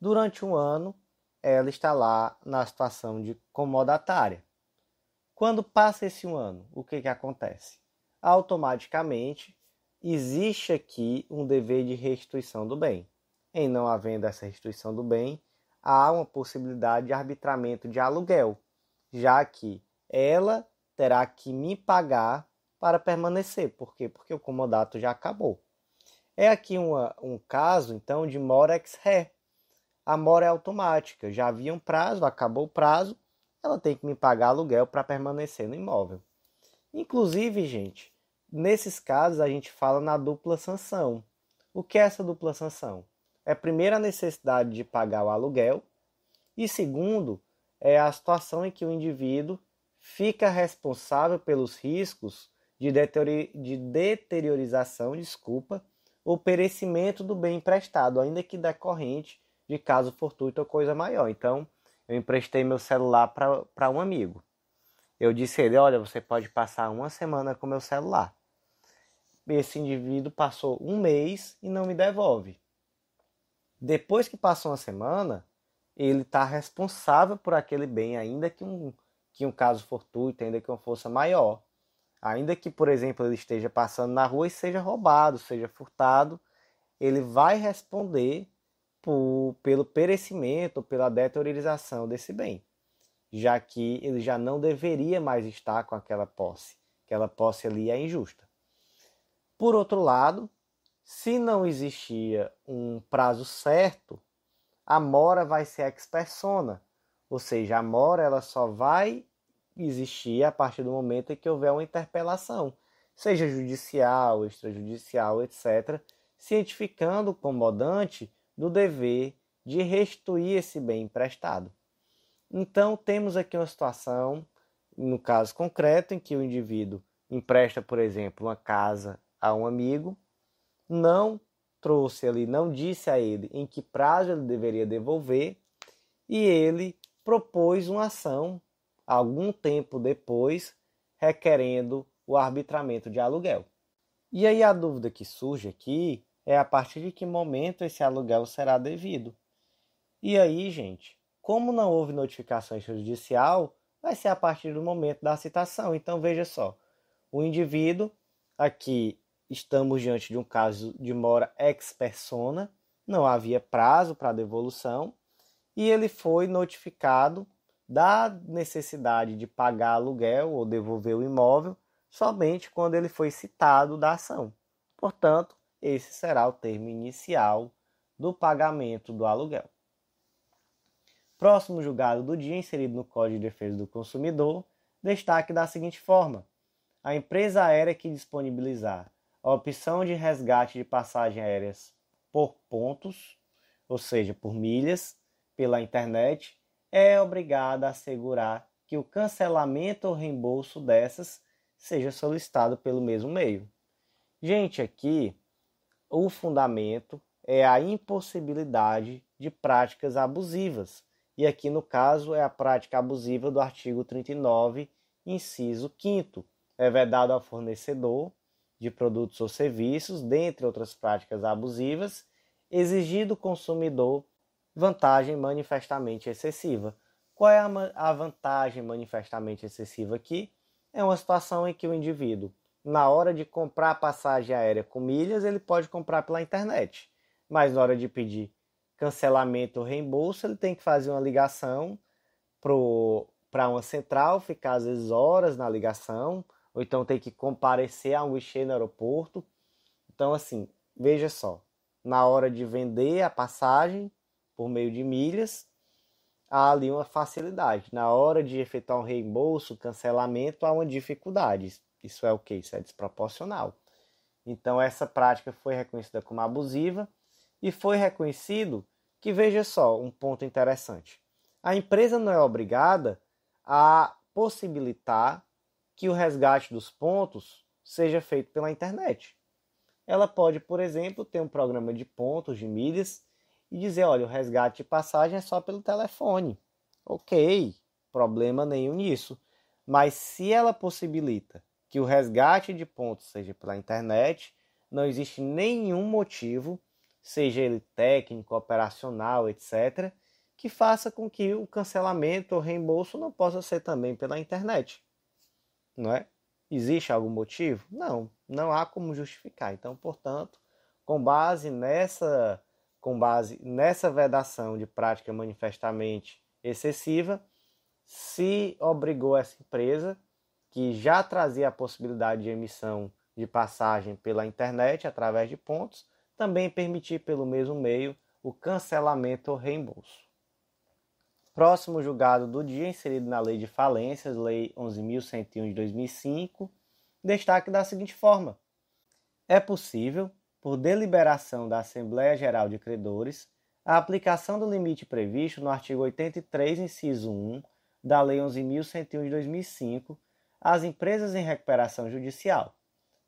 Durante um ano, ela está lá na situação de comodatária. Quando passa esse um ano, o que, que acontece? Automaticamente existe aqui um dever de restituição do bem. Em não havendo essa restituição do bem, há uma possibilidade de arbitramento de aluguel, já que ela terá que me pagar para permanecer. Por quê? Porque o comodato já acabou. É aqui uma, um caso, então, de mora ex ré. A mora é automática. Já havia um prazo, acabou o prazo, ela tem que me pagar aluguel para permanecer no imóvel. Inclusive, gente, nesses casos a gente fala na dupla sanção. O que é essa dupla sanção? É primeiro a necessidade de pagar o aluguel e segundo é a situação em que o indivíduo fica responsável pelos riscos de, deteriorização, desculpa, o perecimento do bem emprestado, ainda que decorrente de caso fortuito ou coisa maior. Então, eu emprestei meu celular para um amigo. Eu disse a ele: Olha, você pode passar uma semana com meu celular. Esse indivíduo passou um mês e não me devolve. Depois que passou uma semana, ele está responsável por aquele bem, ainda que um, que um caso fortuito, ainda que uma força maior. Ainda que, por exemplo, ele esteja passando na rua e seja roubado, seja furtado, ele vai responder por, pelo perecimento, pela deteriorização desse bem, já que ele já não deveria mais estar com aquela posse, aquela posse ali é injusta. Por outro lado, se não existia um prazo certo, a mora vai ser ex persona, ou seja, a mora ela só vai existir a partir do momento em que houver uma interpelação, seja judicial, extrajudicial, etc., cientificando o comodante do dever de restituir esse bem emprestado. Então, temos aqui uma situação, no caso concreto, em que o indivíduo empresta, por exemplo, uma casa a um amigo, não trouxe ali, não disse a ele em que prazo ele deveria devolver, e ele propôs uma ação algum tempo depois, requerendo o arbitramento de aluguel. E aí a dúvida que surge aqui é a partir de que momento esse aluguel será devido. E aí, gente, como não houve notificação judicial, vai ser a partir do momento da citação. Então veja só, o indivíduo aqui estamos diante de um caso de mora ex persona, não havia prazo para devolução e ele foi notificado da necessidade de pagar aluguel ou devolver o imóvel somente quando ele foi citado da ação. Portanto, esse será o termo inicial do pagamento do aluguel. Próximo julgado do dia inserido no Código de Defesa do Consumidor, destaque da seguinte forma: a empresa aérea que disponibilizar a opção de resgate de passagens aéreas por pontos, ou seja, por milhas, pela internet, é obrigada a assegurar que o cancelamento ou reembolso dessas seja solicitado pelo mesmo meio. Gente, aqui o fundamento é a impossibilidade de práticas abusivas, e aqui no caso é a prática abusiva do artigo 39, inciso 5. É vedado ao fornecedor de produtos ou serviços, dentre outras práticas abusivas, exigir do consumidor vantagem manifestamente excessiva. Qual é a, vantagem manifestamente excessiva aqui? É uma situação em que o indivíduo, na hora de comprar passagem aérea com milhas, ele pode comprar pela internet, mas na hora de pedir cancelamento ou reembolso, ele tem que fazer uma ligação para uma central, ficar às vezes horas na ligação, ou então tem que comparecer a um guichê no aeroporto. Então, assim, veja só, na hora de vender a passagem, por meio de milhas, há ali uma facilidade. Na hora de efetuar um reembolso, cancelamento, há uma dificuldade. Isso é o que? Isso é desproporcional. Então, essa prática foi reconhecida como abusiva e foi reconhecido que, veja só, um ponto interessante. A empresa não é obrigada a possibilitar que o resgate dos pontos seja feito pela internet. Ela pode, por exemplo, ter um programa de pontos de milhas e dizer: olha, o resgate de passagem é só pelo telefone. Ok, problema nenhum nisso. Mas se ela possibilita que o resgate de pontos seja pela internet, não existe nenhum motivo, seja ele técnico, operacional, etc., que faça com que o cancelamento ou reembolso não possa ser também pela internet. Não é? Existe algum motivo? Não, não há como justificar. Então, portanto, com base nessa com base nessa vedação de prática manifestamente excessiva, se obrigou essa empresa, que já trazia a possibilidade de emissão de passagem pela internet através de pontos, também permitir pelo mesmo meio o cancelamento ou reembolso. Próximo julgado do dia, inserido na Lei de Falências, Lei 11.101 de 2005, destaque da seguinte forma: é possível, por deliberação da Assembleia Geral de Credores, a aplicação do limite previsto no artigo 83, inciso 1 da Lei 11.101 de 2005 às empresas em recuperação judicial,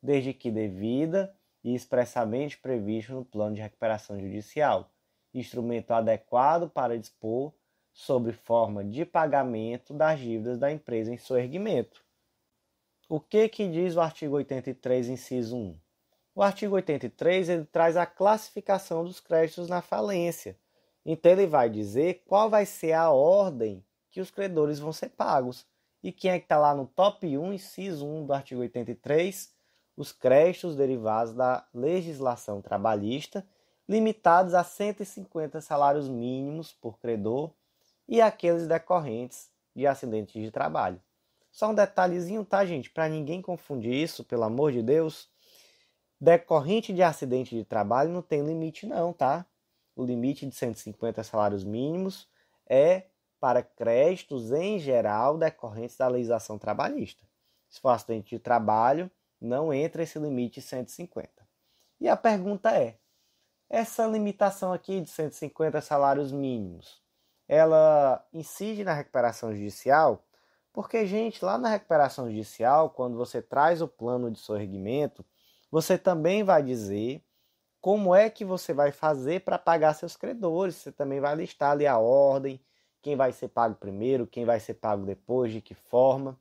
desde que devida e expressamente previsto no plano de recuperação judicial, instrumento adequado para dispor sobre forma de pagamento das dívidas da empresa em seu erguimento. O que que diz o artigo 83, inciso 1? O artigo 83 ele traz a classificação dos créditos na falência. Então ele vai dizer qual vai ser a ordem que os credores vão ser pagos. E quem é que está lá no top 1, inciso 1 do artigo 83? Os créditos derivados da legislação trabalhista, limitados a 150 salários mínimos por credor e aqueles decorrentes de acidentes de trabalho. Só um detalhezinho, tá, gente? Para ninguém confundir isso, pelo amor de Deus. Decorrente de acidente de trabalho não tem limite, não, tá? O limite de 150 salários mínimos é para créditos em geral decorrentes da legislação trabalhista. Se for acidente de trabalho, não entra esse limite de 150. E a pergunta é: essa limitação aqui de 150 salários mínimos, ela incide na recuperação judicial? Porque, gente, lá na recuperação judicial, quando você traz o plano de sorrimento, você também vai dizer como é que você vai fazer para pagar seus credores. Você também vai listar ali a ordem, quem vai ser pago primeiro, quem vai ser pago depois, de que forma.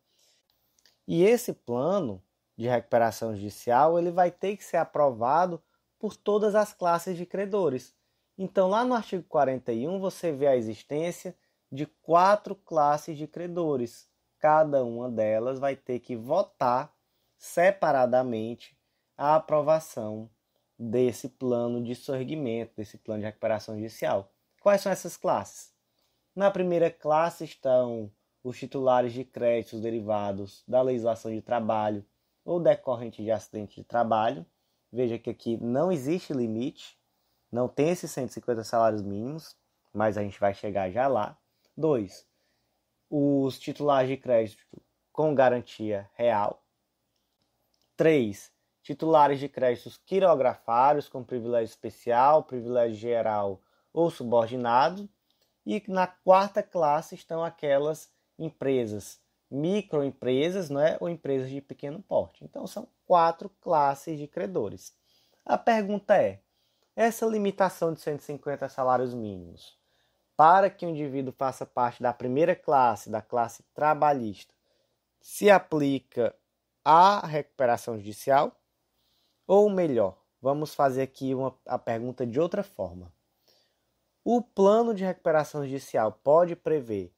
E esse plano de recuperação judicial, ele vai ter que ser aprovado por todas as classes de credores. Então, lá no artigo 41, você vê a existência de quatro classes de credores. Cada uma delas vai ter que votar separadamente a aprovação desse plano de surgimento, desse plano de recuperação judicial. Quais são essas classes? Na primeira classe estão os titulares de créditos derivados da legislação de trabalho ou decorrente de acidente de trabalho. Veja que aqui não existe limite, não tem esses 150 salários mínimos, mas a gente vai chegar já lá. Dois, os titulares de crédito com garantia real. Três, titulares de créditos quirografários com privilégio especial, privilégio geral ou subordinado. E na quarta classe estão aquelas empresas microempresas né, ou empresas de pequeno porte. Então, são quatro classes de credores. A pergunta é: essa limitação de 150 salários mínimos, para que o indivíduo faça parte da primeira classe, da classe trabalhista, se aplica à recuperação judicial? Ou melhor, vamos fazer aqui uma, a pergunta de outra forma. O plano de recuperação judicial pode prever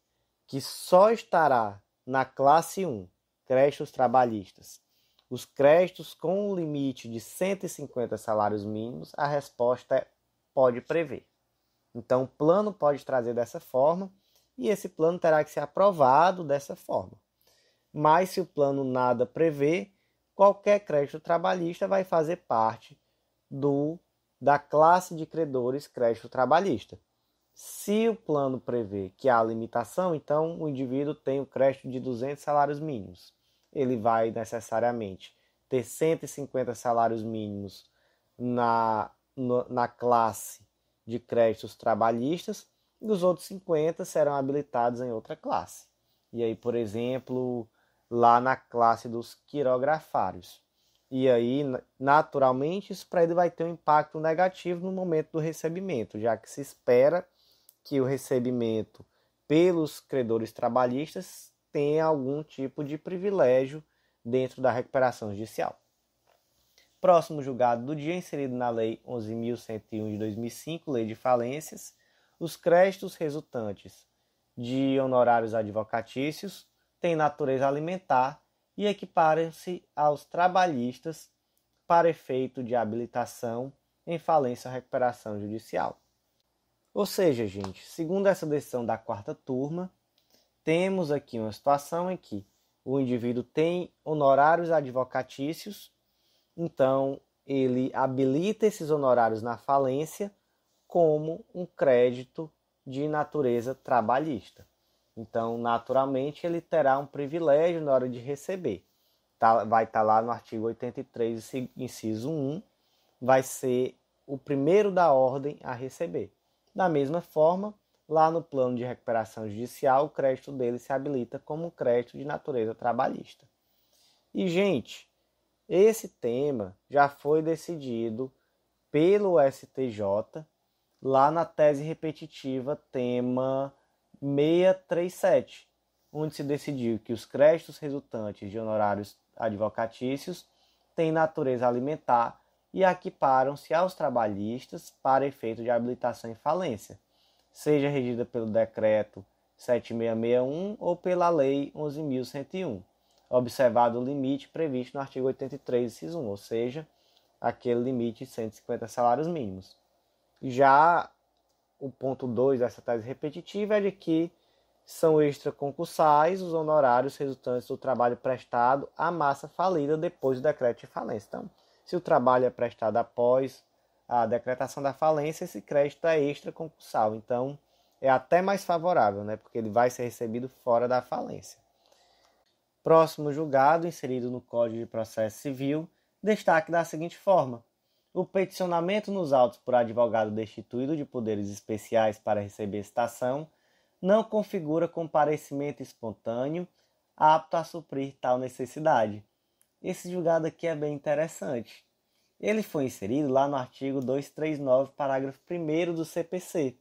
que só estará na classe 1, créditos trabalhistas, os créditos com um limite de 150 salários mínimos? A resposta é pode prever. Então, o plano pode trazer dessa forma e esse plano terá que ser aprovado dessa forma. Mas se o plano nada prever, qualquer crédito trabalhista vai fazer parte do da classe de credores crédito trabalhista. Se o plano prevê que há limitação, então o indivíduo tem o crédito de 200 salários mínimos. Ele vai necessariamente ter 150 salários mínimos na, no, na classe de créditos trabalhistas e os outros 50 serão habilitados em outra classe. E aí, por exemplo, lá na classe dos quirografários. E aí, naturalmente, isso para ele vai ter um impacto negativo no momento do recebimento, já que se espera que o recebimento pelos credores trabalhistas tenha algum tipo de privilégio dentro da recuperação judicial. Próximo julgado do dia inserido na Lei 11.101 de 2005, Lei de Falências, os créditos resultantes de honorários advocatícios tem natureza alimentar e equiparam-se aos trabalhistas para efeito de habilitação em falência ou recuperação judicial. Ou seja, gente, segundo essa decisão da quarta turma, temos aqui uma situação em que o indivíduo tem honorários advocatícios, então ele habilita esses honorários na falência como um crédito de natureza trabalhista. Então, naturalmente, ele terá um privilégio na hora de receber. Tá, vai estar tá lá no artigo 83, inciso 1, vai ser o primeiro da ordem a receber. Da mesma forma, lá no plano de recuperação judicial, o crédito dele se habilita como um crédito de natureza trabalhista. E, gente, esse tema já foi decidido pelo STJ lá na tese repetitiva tema 637, onde se decidiu que os créditos resultantes de honorários advocatícios têm natureza alimentar e equiparam-se aos trabalhistas para efeito de habilitação em falência, seja regida pelo decreto 7661 ou pela lei 11101, observado o limite previsto no artigo 83, inciso 1, ou seja, aquele limite de 150 salários mínimos. Já o ponto 2 dessa tese repetitiva é de que são extraconcursais os honorários resultantes do trabalho prestado à massa falida depois do decreto de falência. Então, se o trabalho é prestado após a decretação da falência, esse crédito é extraconcursal. Então, é até mais favorável, né? porque ele vai ser recebido fora da falência. Próximo julgado, inserido no Código de Processo Civil, destaque da seguinte forma: o peticionamento nos autos por advogado destituído de poderes especiais para receber citação não configura comparecimento espontâneo apto a suprir tal necessidade. Esse julgado aqui é bem interessante. Ele foi inserido lá no artigo 239, parágrafo 1 do CPC.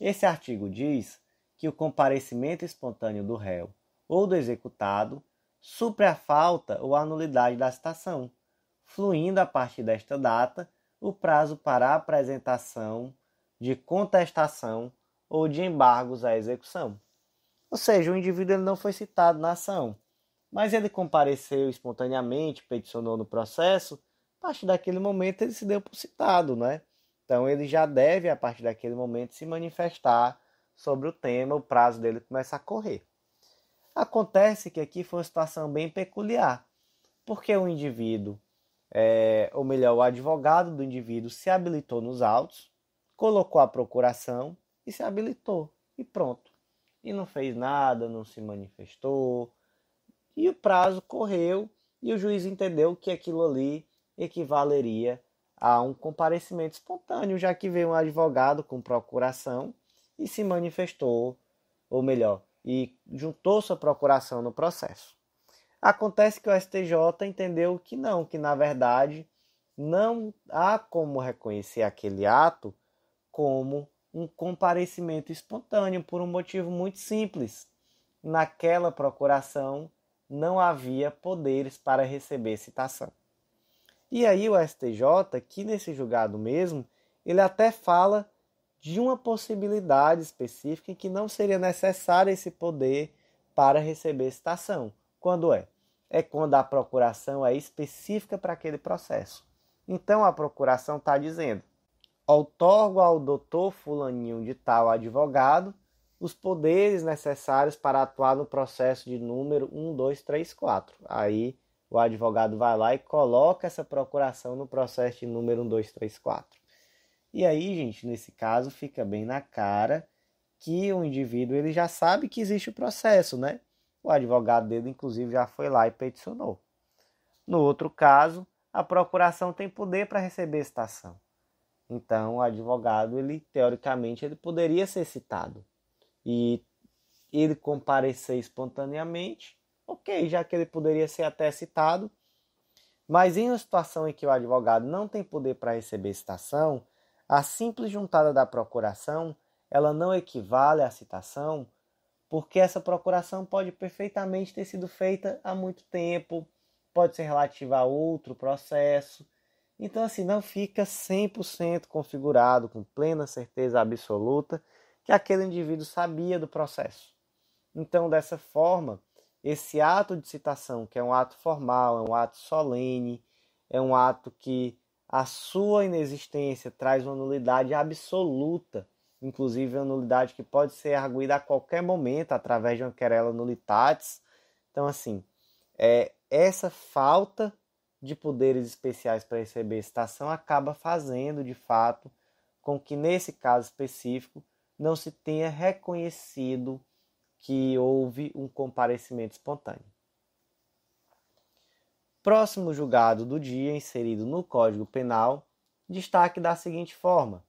Esse artigo diz que o comparecimento espontâneo do réu ou do executado supre a falta ou a nulidade da citação fluindo a partir desta data o prazo para apresentação de contestação ou de embargos à execução. Ou seja, o indivíduo não foi citado na ação, mas ele compareceu espontaneamente, peticionou no processo, a partir daquele momento ele se deu por citado, né? Então ele já deve, a partir daquele momento, se manifestar sobre o tema, o prazo dele começa a correr. Acontece que aqui foi uma situação bem peculiar, porque o indivíduo é, ou melhor, o advogado do indivíduo se habilitou nos autos, colocou a procuração e se habilitou. E pronto. E não fez nada, não se manifestou. E o prazo correu e o juiz entendeu que aquilo ali equivaleria a um comparecimento espontâneo, já que veio um advogado com procuração e se manifestou, ou melhor, e juntou sua procuração no processo. Acontece que o STJ entendeu que não, que na verdade não há como reconhecer aquele ato como um comparecimento espontâneo por um motivo muito simples. Naquela procuração não havia poderes para receber citação. E aí o STJ, que nesse julgado mesmo, ele até fala de uma possibilidade específica em que não seria necessário esse poder para receber citação. Quando é? é quando a procuração é específica para aquele processo. Então a procuração está dizendo: outorgo ao doutor Fulaninho de Tal advogado os poderes necessários para atuar no processo de número 1234". Aí o advogado vai lá e coloca essa procuração no processo de número 1234. E aí, gente, nesse caso fica bem na cara que o indivíduo ele já sabe que existe o processo, né? O advogado dele, inclusive, já foi lá e peticionou. No outro caso, a procuração tem poder para receber citação. Então, o advogado, ele teoricamente, ele poderia ser citado. E ele comparecer espontaneamente, ok, já que ele poderia ser até citado, mas em uma situação em que o advogado não tem poder para receber citação, a simples juntada da procuração, ela não equivale à citação, porque essa procuração pode perfeitamente ter sido feita há muito tempo, pode ser relativa a outro processo. Então, assim, não fica 100% configurado, com plena certeza absoluta, que aquele indivíduo sabia do processo. Então, dessa forma, esse ato de citação, que é um ato formal, é um ato solene, é um ato que a sua inexistência traz uma nulidade absoluta inclusive a nulidade que pode ser arguída a qualquer momento através de uma querela nulitatis. Então, assim, é, essa falta de poderes especiais para receber citação acaba fazendo, de fato, com que nesse caso específico não se tenha reconhecido que houve um comparecimento espontâneo. Próximo julgado do dia, inserido no Código Penal, destaque da seguinte forma: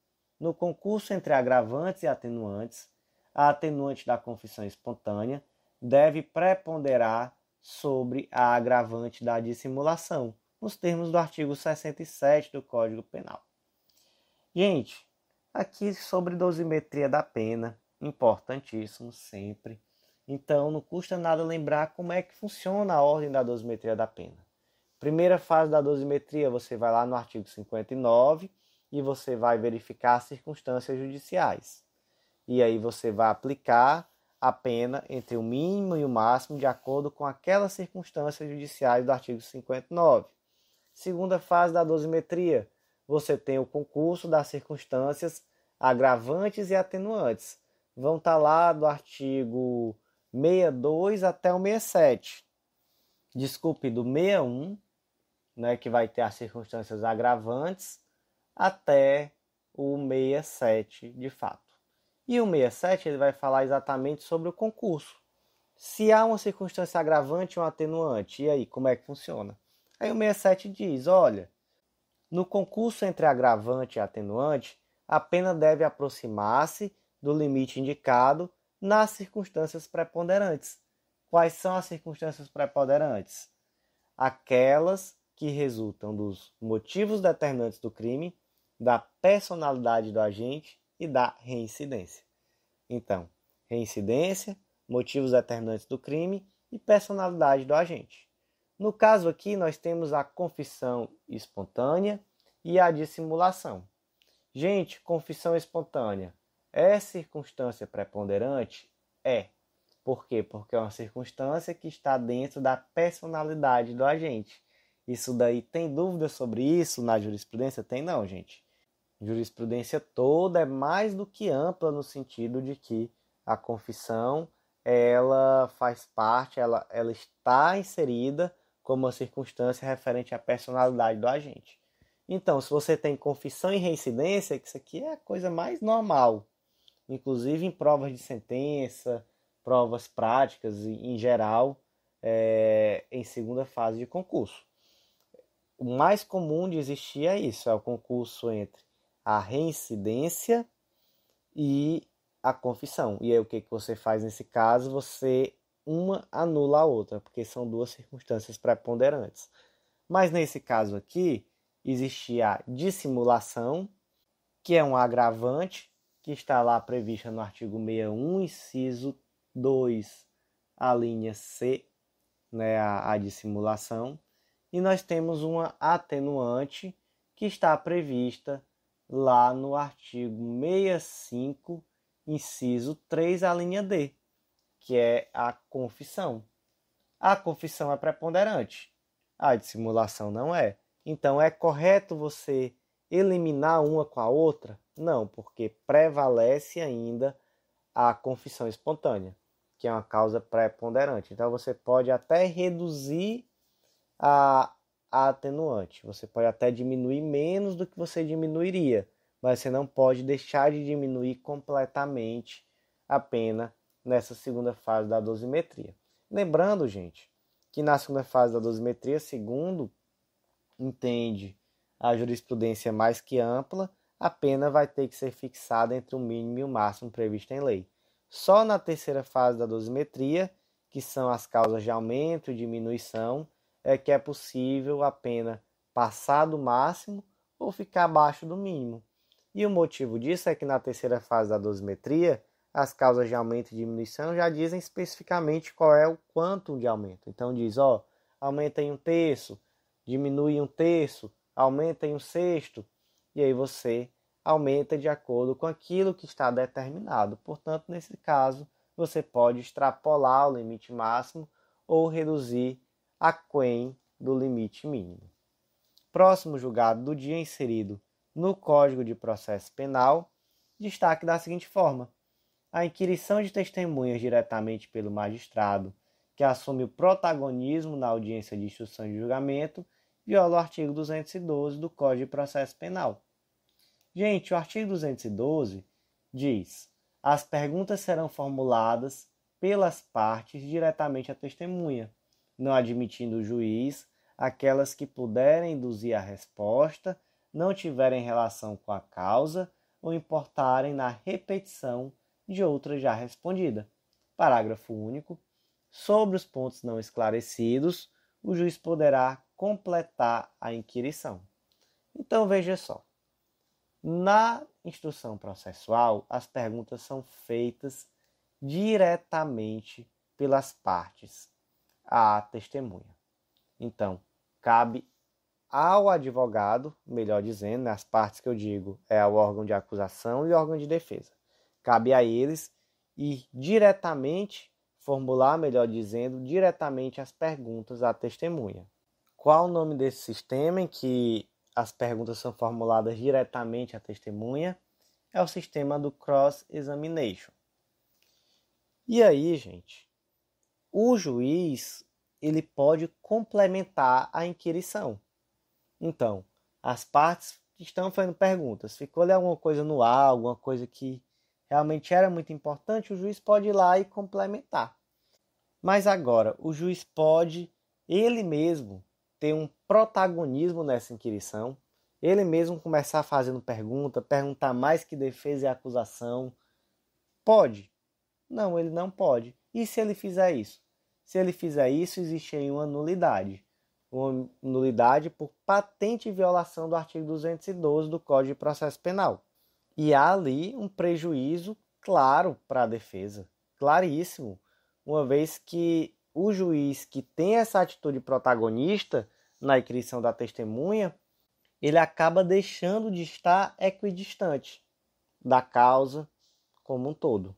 no concurso entre agravantes e atenuantes, a atenuante da confissão espontânea deve preponderar sobre a agravante da dissimulação, nos termos do artigo 67 do Código Penal. Gente, aqui sobre dosimetria da pena, importantíssimo sempre. Então, não custa nada lembrar como é que funciona a ordem da dosimetria da pena. Primeira fase da dosimetria, você vai lá no artigo 59 e você vai verificar as circunstâncias judiciais. E aí você vai aplicar a pena entre o mínimo e o máximo de acordo com aquelas circunstâncias judiciais do artigo 59. Segunda fase da dosimetria, você tem o concurso das circunstâncias agravantes e atenuantes. Vão estar tá lá do artigo 62 até o 67. Desculpe, do 61, né, que vai ter as circunstâncias agravantes até o 67, de fato. E o 67 ele vai falar exatamente sobre o concurso. Se há uma circunstância agravante ou um atenuante, e aí, como é que funciona? Aí o 67 diz: olha, no concurso entre agravante e atenuante, a pena deve aproximar-se do limite indicado nas circunstâncias preponderantes. Quais são as circunstâncias preponderantes? Aquelas que resultam dos motivos determinantes do crime da personalidade do agente e da reincidência. Então, reincidência, motivos determinantes do crime e personalidade do agente. No caso aqui, nós temos a confissão espontânea e a dissimulação. Gente, confissão espontânea é circunstância preponderante? É. Por quê? Porque é uma circunstância que está dentro da personalidade do agente. Isso daí tem dúvida sobre isso na jurisprudência? Tem não, gente jurisprudência toda é mais do que ampla no sentido de que a confissão ela faz parte, ela, ela está inserida como uma circunstância referente à personalidade do agente. Então, se você tem confissão e reincidência, que isso aqui é a coisa mais normal, inclusive em provas de sentença, provas práticas em geral, é, em segunda fase de concurso. O mais comum de existir é isso: é o concurso entre a reincidência e a confissão. E aí o que, que você faz nesse caso? Você uma anula a outra, porque são duas circunstâncias preponderantes. Mas nesse caso aqui, existia a dissimulação, que é um agravante, que está lá prevista no artigo 61, inciso 2, a linha C, né, a, a dissimulação. E nós temos uma atenuante, que está prevista lá no artigo 65, inciso 3, a linha D, que é a confissão. A confissão é preponderante, a dissimulação não é. Então, é correto você eliminar uma com a outra? Não, porque prevalece ainda a confissão espontânea, que é uma causa preponderante. Então, você pode até reduzir a, atenuante. Você pode até diminuir menos do que você diminuiria, mas você não pode deixar de diminuir completamente a pena nessa segunda fase da dosimetria. Lembrando, gente, que na segunda fase da dosimetria, segundo entende a jurisprudência mais que ampla, a pena vai ter que ser fixada entre o mínimo e o máximo previsto em lei. Só na terceira fase da dosimetria, que são as causas de aumento e diminuição, é que é possível a pena passar do máximo ou ficar abaixo do mínimo. E o motivo disso é que na terceira fase da dosimetria, as causas de aumento e diminuição já dizem especificamente qual é o quanto de aumento. Então diz, ó, aumenta em um terço, diminui em um terço, aumenta em um sexto, e aí você aumenta de acordo com aquilo que está determinado. Portanto, nesse caso, você pode extrapolar o limite máximo ou reduzir aquém do limite mínimo. Próximo julgado do dia inserido no Código de Processo Penal, destaque da seguinte forma: a inquirição de testemunhas diretamente pelo magistrado que assume o protagonismo na audiência de instrução de julgamento viola o artigo 212 do Código de Processo Penal. Gente, o artigo 212 diz: as perguntas serão formuladas pelas partes diretamente à testemunha não admitindo o juiz aquelas que puderem induzir a resposta, não tiverem relação com a causa ou importarem na repetição de outra já respondida. Parágrafo único. Sobre os pontos não esclarecidos, o juiz poderá completar a inquirição. Então veja só. Na instrução processual, as perguntas são feitas diretamente pelas partes à testemunha. Então, cabe ao advogado, melhor dizendo, nas partes que eu digo, é ao órgão de acusação e órgão de defesa. Cabe a eles ir diretamente formular, melhor dizendo, diretamente as perguntas à testemunha. Qual o nome desse sistema em que as perguntas são formuladas diretamente à testemunha? É o sistema do cross examination. E aí, gente, o juiz ele pode complementar a inquirição. Então, as partes estão fazendo perguntas. Ficou ali alguma coisa no ar, alguma coisa que realmente era muito importante, o juiz pode ir lá e complementar. Mas agora, o juiz pode ele mesmo ter um protagonismo nessa inquirição, ele mesmo começar fazendo pergunta, perguntar mais que defesa e acusação. Pode? Não, ele não pode. E se ele fizer isso? Se ele fizer isso, existe aí uma nulidade. Uma nulidade por patente violação do artigo 212 do Código de Processo Penal. E há ali um prejuízo claro para a defesa, claríssimo, uma vez que o juiz que tem essa atitude protagonista na inscrição da testemunha, ele acaba deixando de estar equidistante da causa como um todo.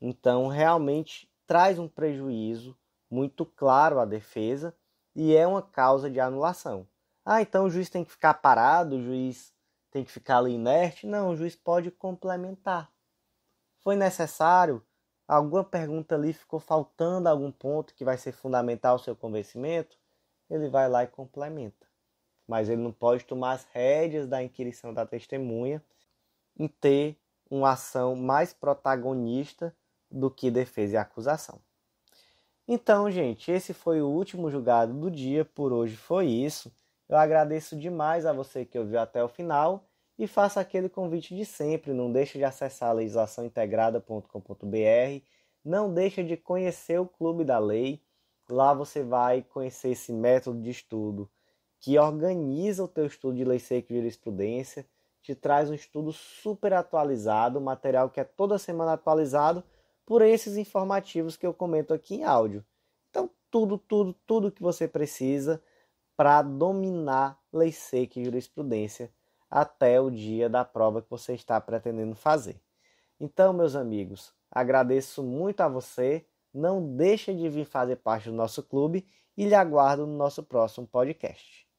Então, realmente traz um prejuízo muito claro a defesa e é uma causa de anulação. Ah, então o juiz tem que ficar parado, o juiz tem que ficar ali inerte? Não, o juiz pode complementar. Foi necessário? Alguma pergunta ali ficou faltando algum ponto que vai ser fundamental ao seu convencimento? Ele vai lá e complementa. Mas ele não pode tomar as rédeas da inquirição da testemunha e ter uma ação mais protagonista do que defesa e acusação. Então, gente, esse foi o último julgado do dia. Por hoje foi isso. Eu agradeço demais a você que ouviu até o final e faço aquele convite de sempre. Não deixe de acessar legislaçãointegrada.com.br. Não deixe de conhecer o Clube da Lei. Lá você vai conhecer esse método de estudo que organiza o teu estudo de lei seca e jurisprudência, te traz um estudo super atualizado, material que é toda semana atualizado por esses informativos que eu comento aqui em áudio. Então, tudo, tudo, tudo que você precisa para dominar lei seca e jurisprudência até o dia da prova que você está pretendendo fazer. Então, meus amigos, agradeço muito a você. Não deixe de vir fazer parte do nosso clube e lhe aguardo no nosso próximo podcast.